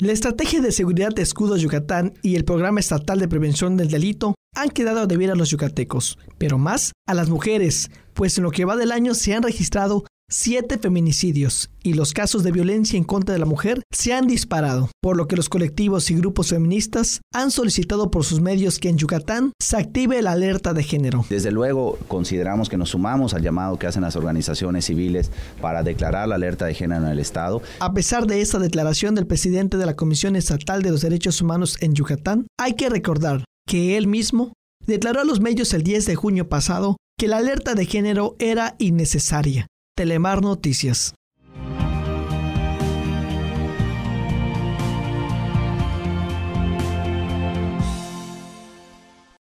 La Estrategia de Seguridad de Escudo Yucatán y el Programa Estatal de Prevención del Delito han quedado a a los yucatecos, pero más a las mujeres, pues en lo que va del año se han registrado Siete feminicidios y los casos de violencia en contra de la mujer se han disparado, por lo que los colectivos y grupos feministas han solicitado por sus medios que en Yucatán se active la alerta de género. Desde luego, consideramos que nos sumamos al llamado que hacen las organizaciones civiles para declarar la alerta de género en el Estado. A pesar de esta declaración del presidente de la Comisión Estatal de los Derechos Humanos en Yucatán, hay que recordar que él mismo declaró a los medios el 10 de junio pasado que la alerta de género era innecesaria Telemar Noticias.